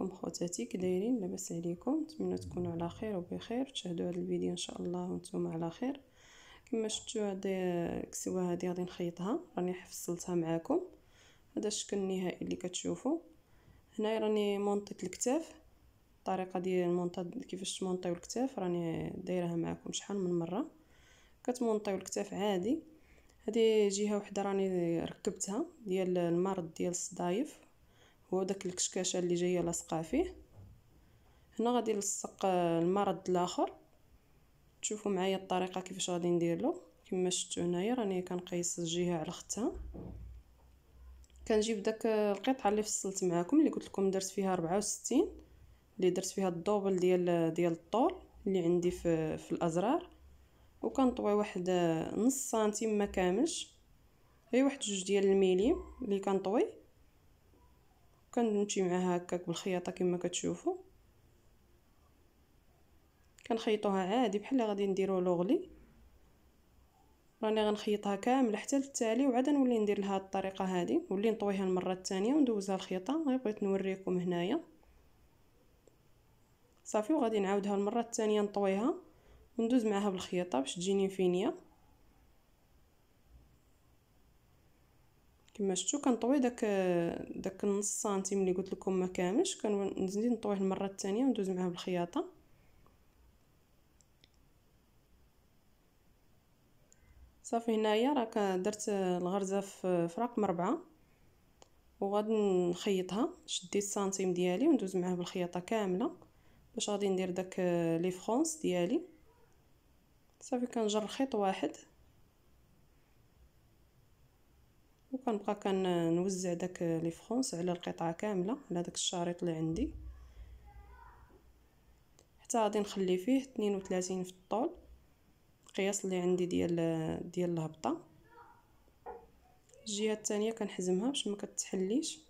عليكم خواتاتي كدايرين لاباس عليكم نتمنى تكونوا على خير وبخير تشاهدوا هذا الفيديو ان شاء الله وانتم على خير كما شفتوا هذه الكسوه هذه غادي نخيطها راني حفصلتها معاكم هذا الشكل النهائي اللي كتشوفوا هنايا راني مونطيت الكتاف الطريقه ديال المونطاد كيفاش تمونطيو الكتاف راني دايرها معاكم شحال من مره كتمونطيو الكتاف عادي هذه جهه وحده راني ركبتها ديال المرض ديال الصدايف هو داك الكشكاشه اللي جايه لاصقه فيه هنا غادي نلصق آه، المرض الاخر تشوفوا معايا الطريقه كيفاش غادي ندير له كما شفتوا هنايا راني كنقيس الجهه على اختها كنجيب داك آه، القطعه اللي فصلت معاكم اللي قلت لكم درت فيها 64 اللي درت فيها الدوبل ديال آه، ديال الطول اللي عندي في في الازرار وكنطوي واحد نص سنتيم ما كاملش غير واحد جوج ديال الميلي اللي كنطوي كنمشي معها هكاك بالخياطه كما كتشوفوا كنخيطوها عادي بحال غادي نديرو لوغلي راني غنخيطها كامله حتى للتالي وعاد نولي ندير لها الطريقه هذه نولي نطويها المره الثانيه وندوزها الخيطه غير بغيت نوريكم هنايا صافي وغادي نعاودها المره الثانيه نطويها وندوز معها بالخياطه باش تجيني فينيه كما شفتوا كنطوي داك داك النص سنتيم اللي قلت لكم ما كاملش كنزيد نطويه المره الثانيه وندوز معاه بالخياطه صافي هنايا راك درت الغرزه في رقم 4 وغادي نخيطها شديت سنتيم ديالي وندوز معاه بالخياطه كامله باش غادي ندير داك لي فرونس ديالي صافي كنجر خيط واحد وكنبقى كنوزع داك لي فرونس على القطعه كامله على داك الشريط اللي عندي حتى غادي نخلي فيه 32 في الطول القياس اللي عندي ديال ديال الهبطه الجهه الثانيه كنحزمها باش ما كتحليش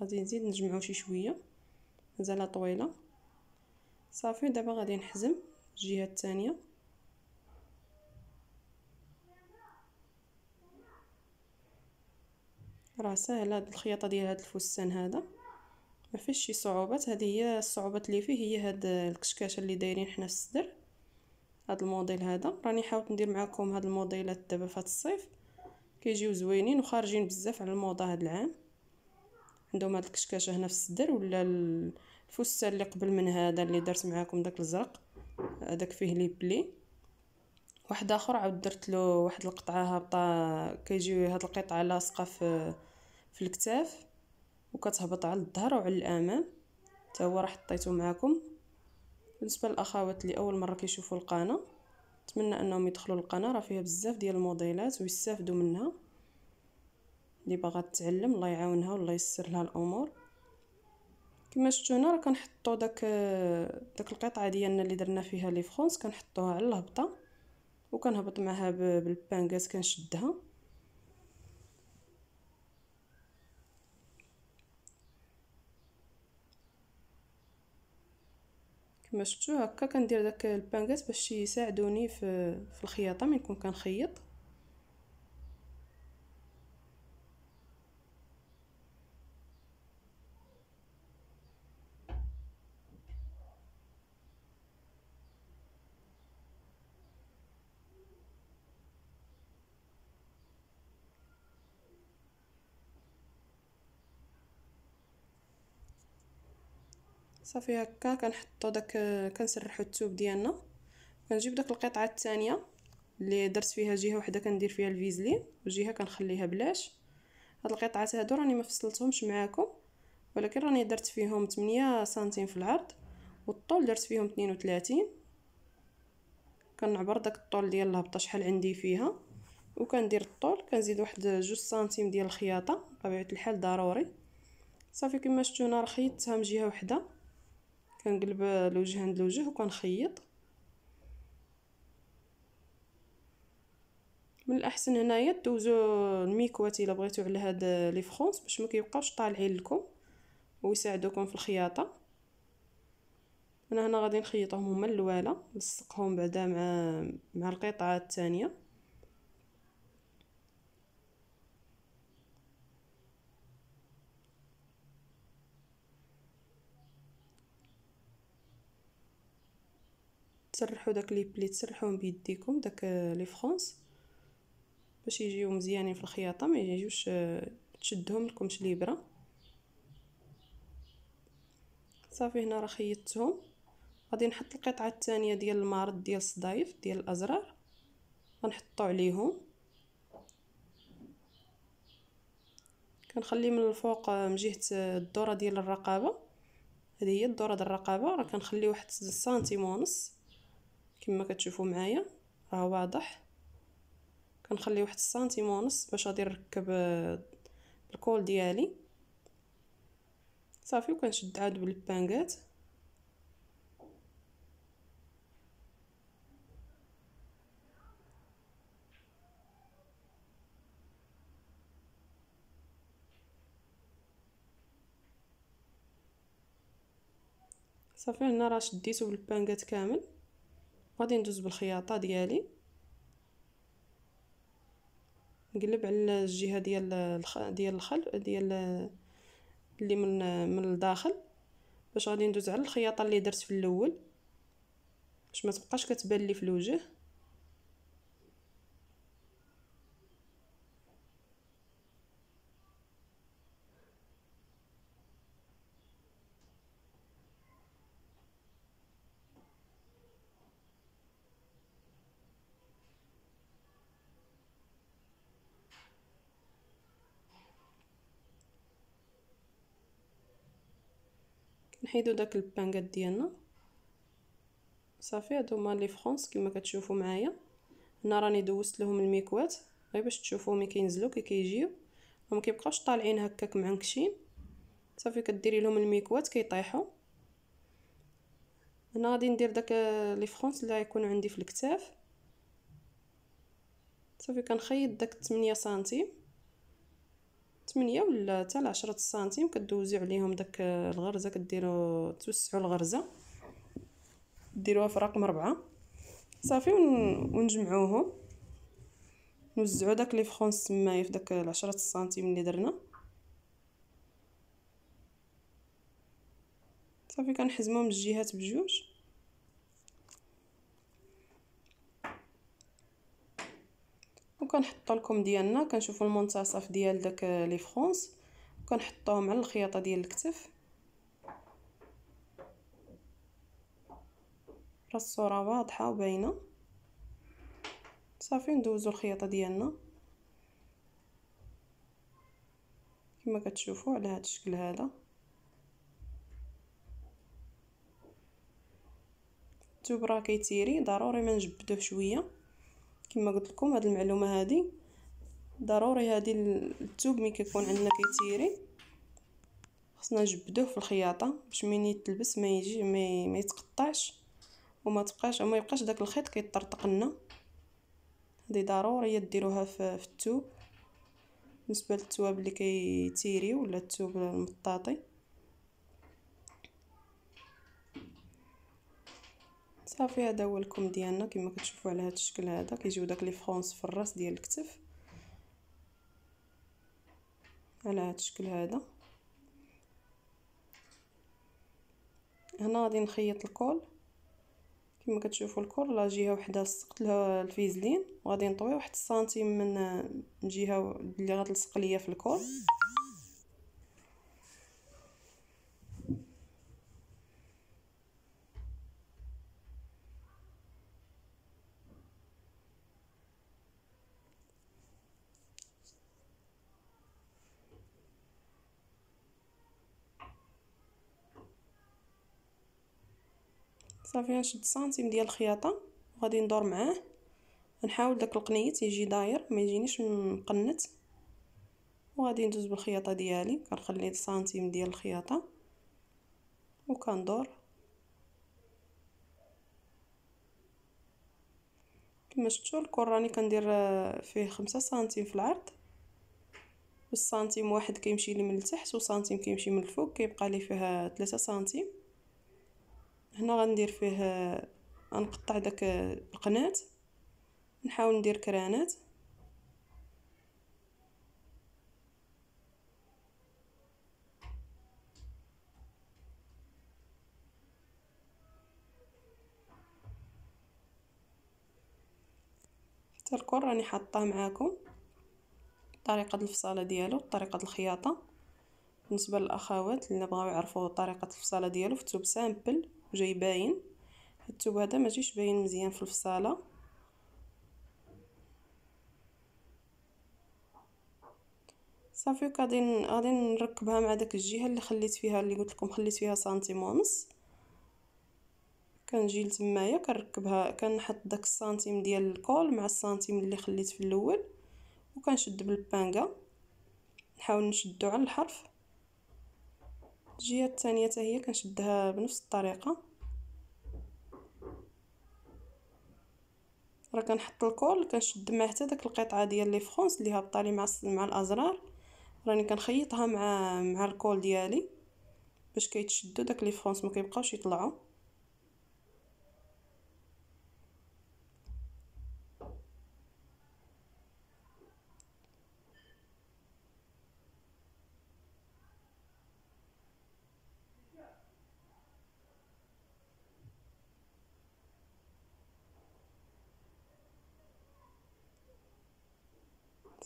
غادي نزيد نجمعو شي شويه مازال طويله صافي دابا غادي نحزم الجهه الثانيه راه ساهل هاد الخياطه ديال هاد الفستان هذا ما فيش شي صعوبات هذه هي الصعوبات اللي فيه هي هاد الكشكاشه اللي دايرين حنا في الصدر هاد الموديل هذا راني حاولت ندير معكم هاد الموديلات دابا فهاد الصيف كيجيو زوينين وخارجين بزاف على الموضه هاد العام عندهم هاد الكشكاشه هنا في الصدر ولا الفستان اللي قبل من هذا اللي درت معاكم داك الزرق هذاك فيه لي بلي واحد اخر عاود درت له واحد القطعه هابطه كيجيو هاد القطعه لاصقه في في الكتاف وكتهبط على الظهر وعلى الامام حتى هو راه حطيته معكم بالنسبه للاخوات اللي اول مره كيشوفوا القناه نتمنى انهم يدخلوا القناه راه فيها بزاف ديال الموديلات ويستافدوا منها اللي باغا تتعلم الله يعاونها والله ييسر لها الامور كما شفتوا هنا راه كنحطوا داك داك القطعه ديالنا اللي درنا فيها لي فرونس كنحطوها على الهبطه وكنهبط معها بالبانكاس كنشدها كما شفتوا هكا كندير داك البانكاس باش يساعدوني في في الخياطه ملي نكون كنخيط صافي هكا كنحطو داك كنسرحو التوب ديالنا كنجيب داك القطعه الثانيه اللي درت فيها جهه وحده كندير فيها الفيزلين وجهه كنخليها بلاش هاد القطعات هادو راني ما فصلتهمش معاكم ولكن راني درت فيهم 8 سنتيم في العرض والطول درت فيهم 32 كنعبر داك الطول ديال الهبطه شحال عندي فيها وكندير الطول كنزيد واحد جوج سنتيم ديال الخياطه بطبيعه الحال ضروري صافي كما شفتونا رخيتها من جهه وحده كنقلب الوجه عند الوجه وكنخيط من الاحسن هنايا دوزو الميكوات الا بغيتو على هاد لي فرونس باش ما كيبقاوش طالعين لكم ويساعدوكم في الخياطه انا هنا غادي نخيطهم هما اللواله نلصقهم بعدا مع مع القطعه الثانيه تسرحوا داك لي بلي تسرحوهم بيديكم داك لي فرونس باش يجيو مزيانين في الخياطه ما يجيوش آه، تشدهم لكم شليبره صافي هنا راه خيطتهم غادي نحط القطعه الثانيه ديال المارد ديال الصدايف ديال الازرار غنحطو عليهم كنخلي من الفوق آه، من جهه آه، الدوره ديال الرقابه هذه هي الدوره ديال الرقابه راه كنخلي واحد سنتيم ونص كما كتشوفوا معايا راه واضح كنخلي واحد السنتيم ونص باش غادي نركب آه، الكول ديالي صافي وكنشد عاد بالبانغات صافي هنا راه شديتو بالبانغات كامل غادي ندوز بالخياطه ديالي نقلب على الجهه ديال الخ... ديال الخلف ديال اللي من من الداخل باش غادي ندوز على الخياطه اللي درت في الاول باش ما تبقاش كتبان لي في الوجه نحيدو داك البانكات ديالنا صافي هادو هما لي فرونس كما كتشوفوا معايا هنا راني دوزت لهم الميكوات غير باش تشوفوا ملي كينزلوا كي كيجيو وما كيبقاوش طالعين هكاك معنكشين صافي كديري لهم الميكوات كيطيحوا هنا غادي ندير داك لي فرونس اللي غيكونوا عندي في الكتاف صافي كنخيط داك 8 سنتيم 8 ولا حتى 10 سنتيم كدوزي عليهم داك الغرزه كديروا توسعوا الغرزه ديروها في رقم ربعة صافي ونجمعوهم نوزعوا داك لي فرونس تمايا في داك العشرة سنتيم اللي درنا صافي كنحزمهم الجهات بجوج وكنحط لكم ديالنا كنشوفوا المنتصف ديال داك لي فرونس كنحطوهم على الخياطه ديال الكتف راه الصوره واضحه وباينه صافي ندوزو الخياطه ديالنا كما كتشوفوا على هذا الشكل هذا التوب راه كيتيري ضروري ما نجبدوه شويه كما قلت لكم هذه المعلومه هذه ضروري هذه الثوب ملي كيكون عندنا كيتيري خصنا نجبدوه في الخياطه باش ملي يتلبس ما يجي ما, ما يتقطعش وما تبقاش وما يبقاش داك الخيط كيطرطق لنا هذه ضروريه ديروها في, في الثوب بالنسبه للثواب اللي كيتيري ولا الثوب المطاطي صافي هذا هو الكم ديالنا كما كتشوفوا على هذا الشكل هذا كيجيو داك لي فرونس في الراس ديال الكتف على هذا الشكل هذا هنا غادي نخيط الكول كما كتشوفوا الكول لا جهه وحده لصقت لها الفيزلين وغادي نطوي واحد السنتيم من جهه اللي غتلصق ليا في الكول صافي غنشد سنتيم ديال الخياطه وغادي ندور معاه نحاول داك القنيت يجي داير ما يجينيش مقنت وغادي ندوز بالخياطه ديالي كنخلي سنتيم ديال الخياطه وكندور كما شفتوا الكور راني كندير آه، فيه خمسة سنتيم في العرض والسنتيم واحد كيمشي لي من التحت وسنتيم كيمشي من الفوق كيبقى لي فيها ثلاثة سنتيم هنا غندير فيه غنقطع داك القنات نحاول ندير كرانات حتى الكور راني حاطاه معاكم طريقه الفصاله ديالو طريقه الخياطه بالنسبه للاخوات اللي بغاو يعرفوا طريقه الفصاله ديالو فتو سامبل جاي باين الثوب هذا ما جيش باين مزيان في الفصاله صافي غادي غادي نركبها مع داك الجهه اللي خليت فيها اللي قلت لكم خليت فيها سنتيم ونص كنجي لتمايا كنركبها كنحط داك السنتيم ديال الكول مع السنتيم اللي خليت في الاول وكنشد بالبانكا نحاول نشدو على الحرف الجهه الثانيه حتى هي كنشدها بنفس الطريقه راه كنحط الكول كنشد معاه حتى داك القطعه ديال لي فرونس اللي هابطه لي مع مع الازرار راني كنخيطها مع مع الكول ديالي باش كيتشدوا داك لي فرونس ما كيبقاوش يطلعوا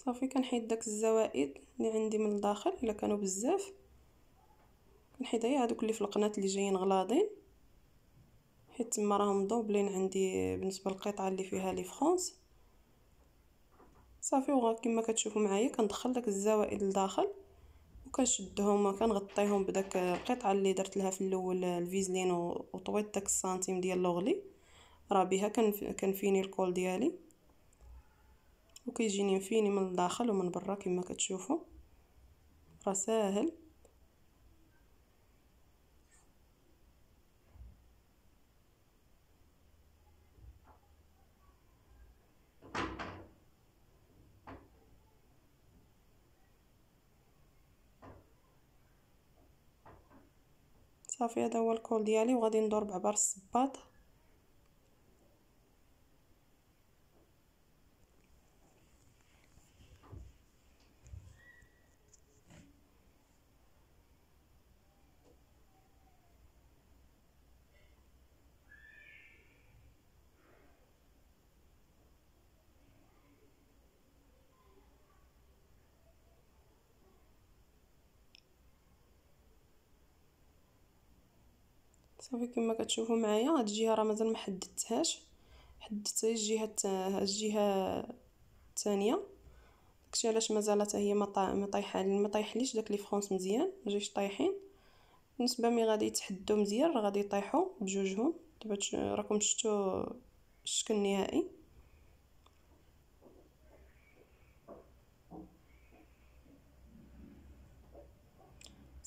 صافي كنحيد داك الزوائد اللي عندي من الداخل الا كانوا بزاف كنحيد غير هادوك اللي في القناه اللي جايين غلاضين حيت تما راهم دوبلين عندي بالنسبه للقطعه اللي فيها لي فرونس صافي كما كتشوفوا معايا كندخل داك الزوائد لداخل وكنشدهم كنغطيهم بداك القطعه اللي درت لها في الاول الفيزلين وطويت داك السنتيم ديال لوغلي راه بها كنفيني الكول ديالي وكيجيني مفيني من الداخل ومن برا كما كتشوفوا راه ساهل صافي هذا هو الكول ديالي وغادي ندور بعبار الصباط صافي كما كتشوفوا معايا هاد الجهه راه مازال ما حددتهاش حددت غير الجهه الجهه الثانيه داكشي علاش مازال حتى هي ما طايحه ما طايحليش داك لي فرونس مزيان ما جايش طايحين بالنسبه مي غادي يتحدوا مزيان غادي يطيحوا بجوجهم دابا راكم شفتوا الشكل النهائي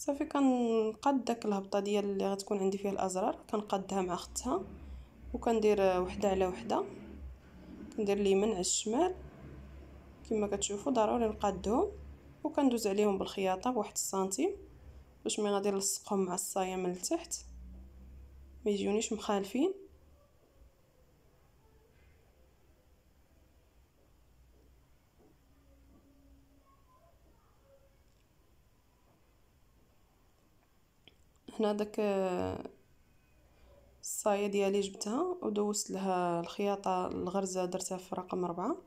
صافي كنقاد داك الهبطه ديال اللي غتكون عندي فيها الازرار كنقادها مع ختها وكندير وحده على وحده كندير اليمين على الشمال كما كتشوفوا ضروري نقادهم وكندوز عليهم بالخياطه بواحد السنتيم باش ما غادي نلصقهم مع الصايه من التحت ما يجيونيش مخالفين هنا داك آه، الصايه ديالي جبتها ودوزت لها الخياطه الغرزه درتها في رقم أربعة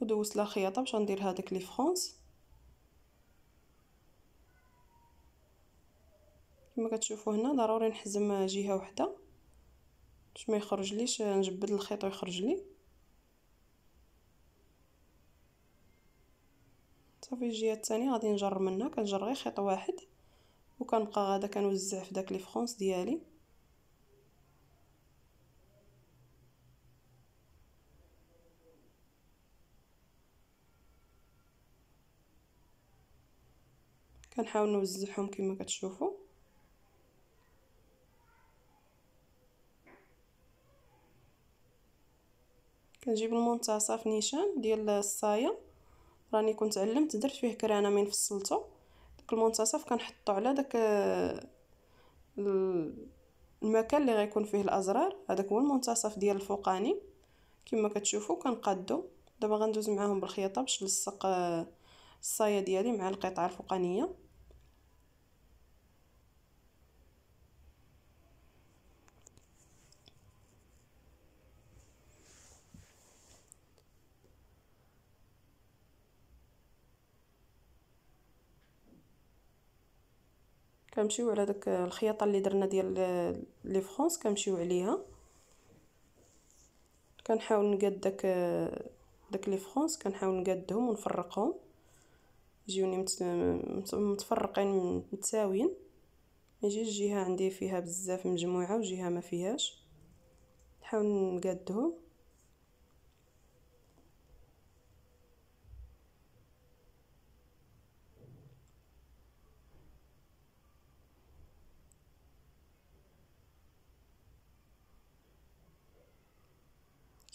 ودوزت لها خياطه باش ندير هذاك لي فرونس كما كتشوفوا هنا ضروري نحزم جهه وحده باش ما يخرجليش آه، نجبد الخيط ويخرج لي صافي الجهه الثانيه غادي نجر منها كنجر غير خيط واحد وكنبقى غادا كنوزع في داك لي فرونس ديالي كنحاول نوزعهم كما كتشوفوا كنجيب المنتصف نيشان ديال الصايه راني كنت علمت درت فيه كرانه من فصلته داك المنتصف كنحطو على داك آه، المكان اللي غيكون فيه الازرار هذاك هو المنتصف ديال الفوقاني كما كتشوفوا كنقادو دابا غندوز معاهم بالخياطه باش نلصق آه، الصايه ديالي مع القطعه الفوقانيه كنمشيو على داك الخياطه اللي درنا ديال لي فرونس كنمشيو عليها كنحاول نقاد داك داك لي فرونس كنحاول نقادهم ونفرقهم يجيوني متفرقين متساويين يجي الجهه عندي فيها بزاف مجموعه وجهه ما فيهاش نحاول نقادهم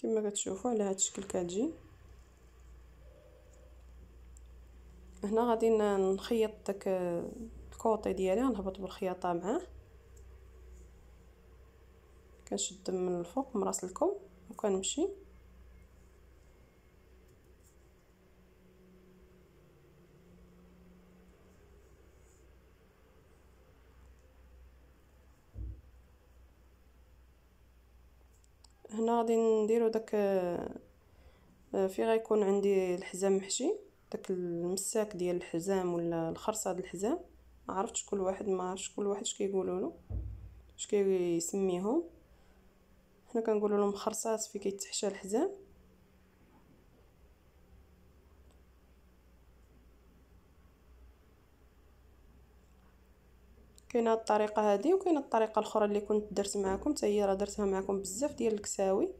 كما كتشوفوا على هذا الشكل كتجي هنا غادي نخيط داك الكوطي ديالي غنهبط بالخياطه معاه كنشد من الفوق مراسلكم وكنمشي هنا غادي نديرو داك آه، فين غيكون عندي الحزام محشي داك المساك ديال الحزام ولا الخرصه ديال الحزام ما عرفتش كل واحد ما عرفتش كل واحد اش كيقولوا له اش كيسميهم حنا كنقولوا لهم خرصات في كيتحشى الحزام كاينه الطريقه هذه وكاينه الطريقه الاخرى اللي كنت درت معكم حتى هي راه درتها معكم بزاف ديال الكساوي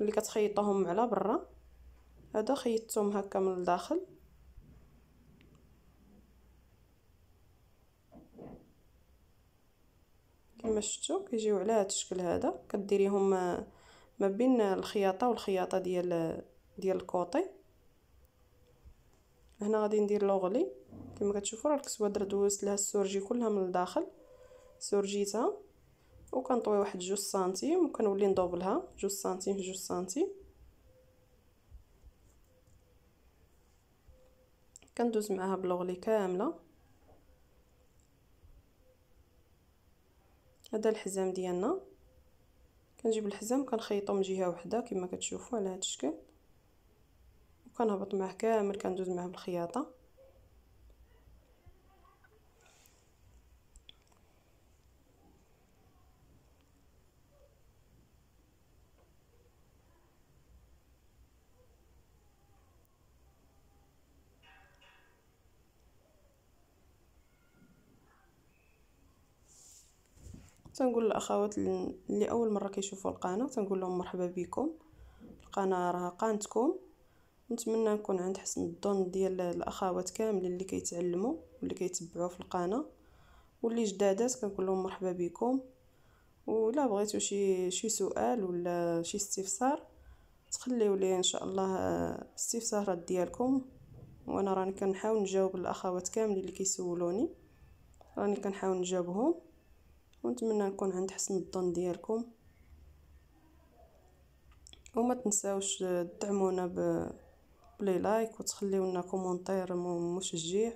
اللي كتخيطوهم على برا هذا خيطتهم هكا من الداخل كما شفتوا كيجيو على هذا الشكل هذا كديريهم ما بين الخياطه والخياطه ديال ديال الكوطي هنا غادي ندير لوغلي كما كتشوفوا راه الكسوه دوزت لها السورجي كلها من الداخل سورجيتها وكنطوي واحد جوج سنتيم وكنولي ندوبلها جوج سنتيم في جوج سنتيم كندوز معاها بلوغلي كامله هذا الحزام ديالنا كنجيب الحزام كنخيطو من جهه وحده كما كتشوفوا على هذا الشكل وكنهبط معاه كامل كندوز معاه بالخياطه تنقول للاخوات اللي اول مره كيشوفوا القناه تنقول لهم مرحبا بكم القناه راه قناتكم نتمنى نكون عند حسن الظن ديال الاخوات كاملين اللي كيتعلموا واللي كيتبعوا في القناه واللي جدادات كنقول لهم مرحبا بكم ولا بغيتو شي شي سؤال ولا شي استفسار تخليوا لي ان شاء الله استفسارات ديالكم وانا راني كنحاول نجاوب الاخوات كاملين اللي كيسولوني راني كنحاول نجاوبهم ونتمنى نكون عند حسن الظن ديالكم وما تنساوش تدعمونا بلي لايك وتخليونا كومونتير مشجع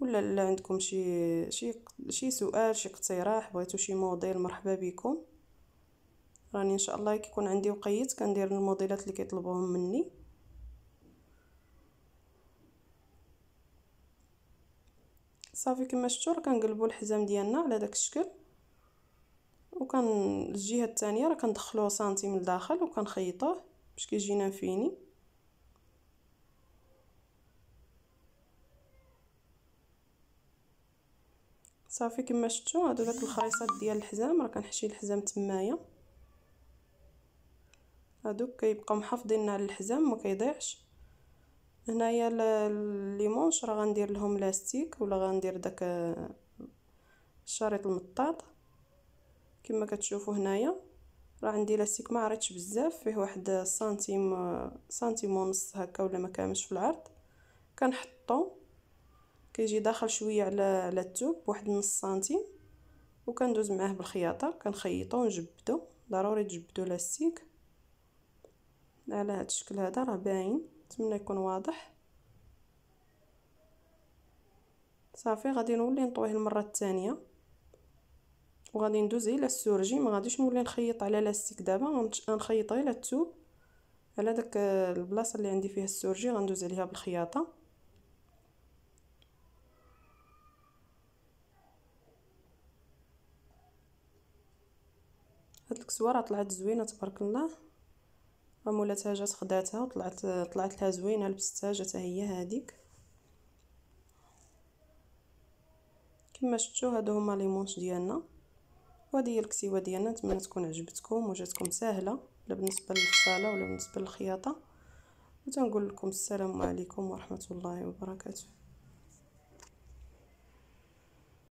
ولا الا عندكم شي شي شي سؤال شي اقتراح بغيتو شي موديل مرحبا بكم راني ان شاء الله كيكون عندي وقيت كندير الموديلات اللي كيطلبوهم مني صافي كما شفتوا راه كنقلبوا الحزام ديالنا على داك الشكل وكان الجهه الثانيه راه كندخلوه سنتيم من الداخل وكنخيطوه باش كيجينا فيني صافي كما شفتوا هادو داك الخريصات ديال الحزام راه كنحشي الحزام تمايا هادوك كيبقاو محافظين على الحزام ما كيضيعش هنايا ليمونش راه غندير لهم لاستيك ولا غندير داك آه، الشريط المطاط كما كتشوفوا هنايا راه عندي لاستيك ما عرضش بزاف فيه واحد سنتيم سنتيم ونص هكا ولا ما كاملش في العرض كنحطو كيجي داخل شويه على على الثوب واحد نص سنتيم وكندوز معاه بالخياطه كنخيطو ونجبدو ضروري تجبدو لاستيك على هذا الشكل هذا راه باين نتمنى يكون واضح صافي غادي نولي نطويه المره الثانيه وغادي ندوز الى السورجي ما غاديش نولي نخيط على لاستيك دابا غنخيط غير الثوب على داك البلاصه اللي عندي فيها السورجي غندوز عليها بالخياطه هاد الكسوه راه طلعت زوينه تبارك الله مولاتها جات خداتها وطلعت طلعت لها زوينه لبستها جات هي هذيك كما شفتوا هادو هما لي مونش ديالنا وهذه هي الكسيوه ديالنا نتمنى تكون عجبتكم وجاتكم سهله لا بالنسبه للفصاله ولا بالنسبه للخياطه وتنقول لكم السلام عليكم ورحمه الله وبركاته